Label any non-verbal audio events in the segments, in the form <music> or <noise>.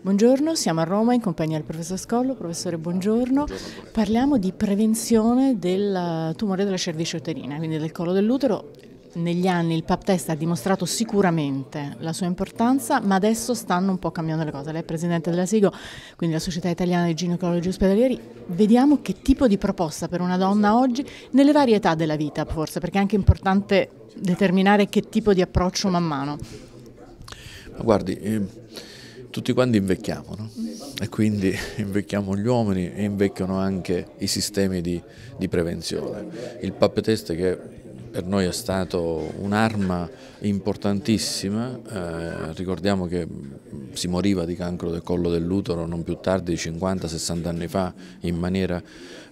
Buongiorno, siamo a Roma in compagnia del professor Scollo. Professore, buongiorno. buongiorno Parliamo di prevenzione del tumore della cervice uterina, quindi del collo dell'utero. Negli anni il pap test ha dimostrato sicuramente la sua importanza, ma adesso stanno un po' cambiando le cose. Lei è presidente della SIGO, quindi la Società Italiana di Ginecologi Ospedalieri. Vediamo che tipo di proposta per una donna oggi, nelle varie età della vita forse, perché è anche importante determinare che tipo di approccio man mano. Guardi, eh tutti quanti invecchiamo no? e quindi <laughs> invecchiamo gli uomini e invecchiano anche i sistemi di, di prevenzione. Il pap test che per noi è stato un'arma importantissima, eh, ricordiamo che si moriva di cancro del collo dell'utero non più tardi di 50-60 anni fa in maniera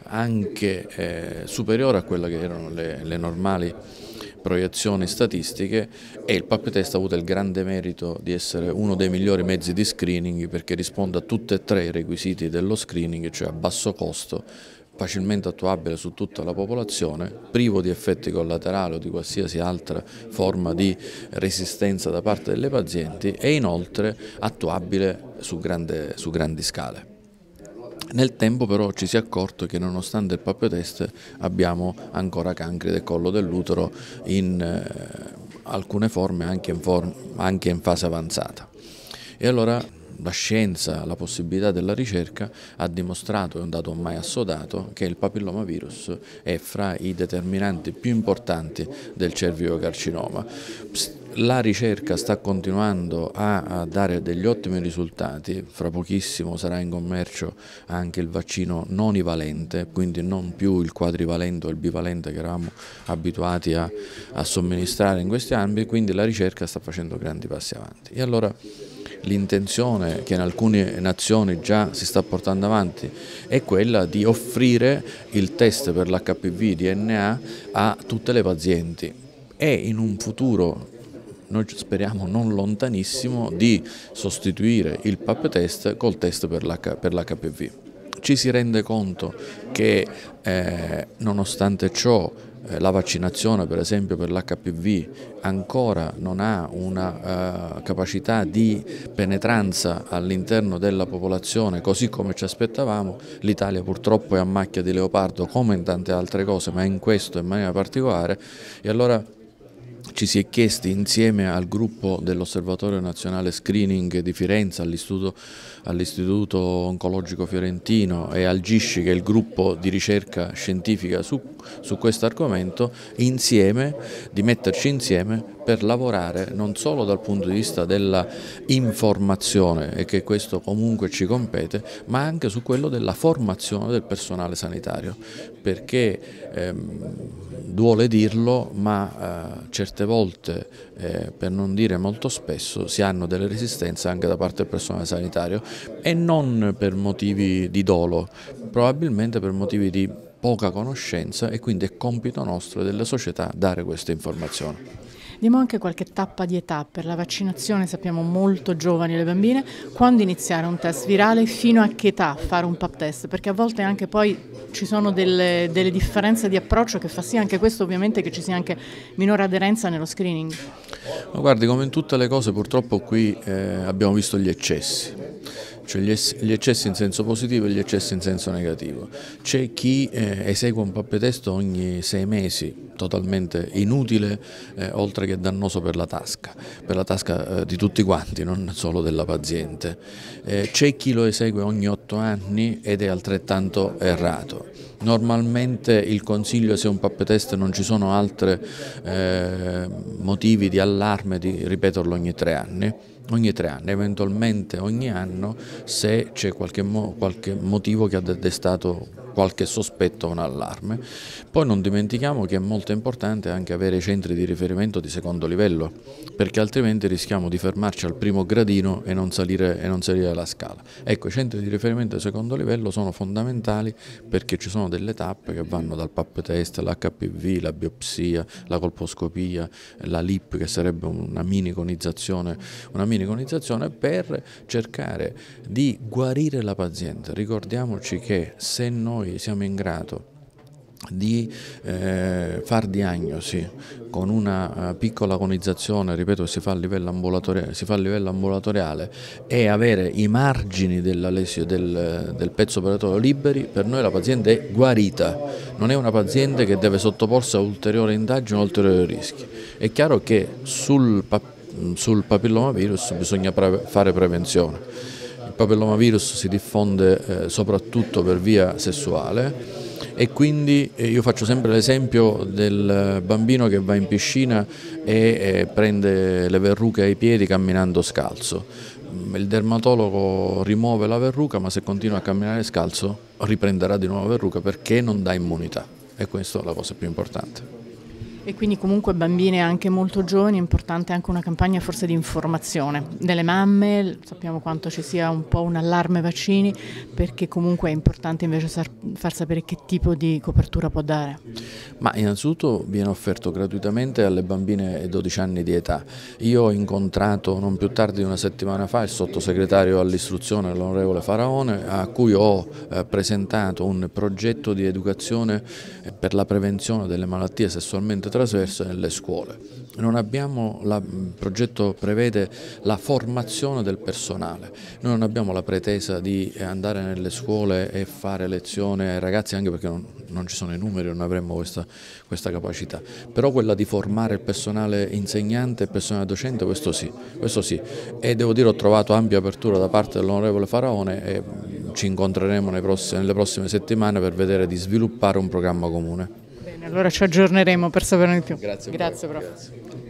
anche eh, superiore a quelle che erano le, le normali proiezioni statistiche e il Puppetest ha avuto il grande merito di essere uno dei migliori mezzi di screening perché risponde a tutti e tre i requisiti dello screening, cioè a basso costo, facilmente attuabile su tutta la popolazione, privo di effetti collaterali o di qualsiasi altra forma di resistenza da parte delle pazienti e inoltre attuabile su, grande, su grandi scale. Nel tempo però ci si è accorto che nonostante il proprio test abbiamo ancora cancri del collo dell'utero in eh, alcune forme anche in, form anche in fase avanzata. E allora la scienza, la possibilità della ricerca ha dimostrato, è un dato ormai assodato, che il papillomavirus è fra i determinanti più importanti del cerviocarcinoma la ricerca sta continuando a, dare degli ottimi risultati, fra pochissimo sarà in commercio anche il vaccino nonivalente, quindi non più il quadrivalente o il bivalente che eravamo abituati a, a somministrare in questi ambiti, quindi la ricerca sta facendo grandi passi avanti. E allora l'intenzione che in alcune nazioni già si sta portando avanti è quella di offrire il test per l'HPV DNA a tutte le pazienti e in un futuro noi speriamo non lontanissimo di sostituire il PAP test col test per l'HPV. Ci si rende conto che eh, nonostante ciò eh, la vaccinazione per esempio per l'HPV ancora non ha una uh, capacità di penetranza all'interno della popolazione così come ci aspettavamo, l'Italia purtroppo è a macchia di leopardo come in tante altre cose ma in questo in maniera particolare e allora ci si è chiesti insieme al gruppo dell'Osservatorio Nazionale Screening di Firenze, all'Istituto all Oncologico Fiorentino e al GISCI che è il gruppo di ricerca scientifica su, su questo argomento, insieme, di metterci insieme per lavorare non solo dal punto di vista della informazione e che questo comunque ci compete, ma anche su quello della formazione del personale sanitario, perché ehm, duole dirlo, ma eh, certe volte, eh, per non dire molto spesso, si hanno delle resistenze anche da parte del personale sanitario e non per motivi di dolo, probabilmente per motivi di poca conoscenza e quindi è compito nostro e della società dare queste informazioni. Diamo anche qualche tappa di età per la vaccinazione, sappiamo molto giovani le bambine, quando iniziare un test virale, fino a che età fare un pap test, perché a volte anche poi ci sono delle, delle differenze di approccio che fa sì anche questo ovviamente che ci sia anche minore aderenza nello screening. Ma guardi, come in tutte le cose purtroppo qui eh, abbiamo visto gli eccessi cioè gli, eccessi in senso positivo e gli eccessi in senso negativo. C'è chi eh, esegue un test ogni sei mesi, totalmente inutile eh, oltre che dannoso per la tasca, per la tasca eh, di tutti quanti, non solo della paziente. Eh, c'è chi lo esegue ogni otto anni ed è altrettanto errato. Normalmente il consiglio se un pappe test non ci sono altri eh, motivi di allarme di ripeterlo ogni tre anni ogni tre anni, eventualmente ogni anno se c'è qualche, mo qualche motivo che ha destato qualche sospetto o un allarme. Poi non dimentichiamo che è molto importante anche avere centri di riferimento di secondo livello, perché altrimenti rischiamo di fermarci al primo gradino e non salire, e non salire la scala. Ecco, i centri di riferimento di secondo livello sono fondamentali perché ci sono delle tappe che vanno dal pap test, l'HPV, la biopsia, la colposcopia, la LIP che sarebbe una mini conizzazione, una mini conizzazione per cercare di guarire la paziente. Ricordiamoci che se noi noi siamo in grado di eh, far diagnosi con una uh, piccola agonizzazione, ripeto, si fa, si fa, a livello ambulatoriale e avere i margini lesio, del, del, pezzo operatorio liberi, per noi la paziente è guarita, non è una paziente che deve sottoporsi a ulteriore indagine o ulteriori rischi. È chiaro che sul, pa sul papillomavirus bisogna pre fare prevenzione papillomavirus si diffonde eh, soprattutto per via sessuale e quindi eh, io faccio sempre l'esempio del bambino che va in piscina e eh, prende le verruche ai piedi camminando scalzo. Mm, il dermatologo rimuove la verruca ma se continua a camminare scalzo riprenderà di nuovo la verruca perché non dà immunità e questa è la cosa più importante. E quindi comunque bambine anche molto giovani è importante anche una campagna forse di informazione delle mamme, sappiamo quanto ci sia un po' un allarme vaccini perché comunque è importante invece far sapere che tipo di copertura può dare. Ma innanzitutto viene offerto gratuitamente alle bambine 12 anni di età. Io ho incontrato non più tardi di una settimana fa il sottosegretario all'istruzione, l'onorevole Faraone, a cui ho eh, presentato un progetto di educazione eh, per la prevenzione delle malattie sessualmente trasmissibili trasverso nelle scuole. Abbiamo, la, il progetto prevede la formazione del personale, noi non abbiamo la pretesa di andare nelle scuole e fare lezione ai ragazzi anche perché non, non ci sono i numeri, non avremmo questa, questa, capacità, però quella di formare il personale insegnante e il personale docente questo sì, questo sì e devo dire ho trovato ampia apertura da parte dell'onorevole Faraone e mm, ci incontreremo prossime, nelle prossime settimane per vedere di sviluppare un programma comune. Allora ci aggiorneremo per saperne di più. Grazie, grazie, prof. Grazie.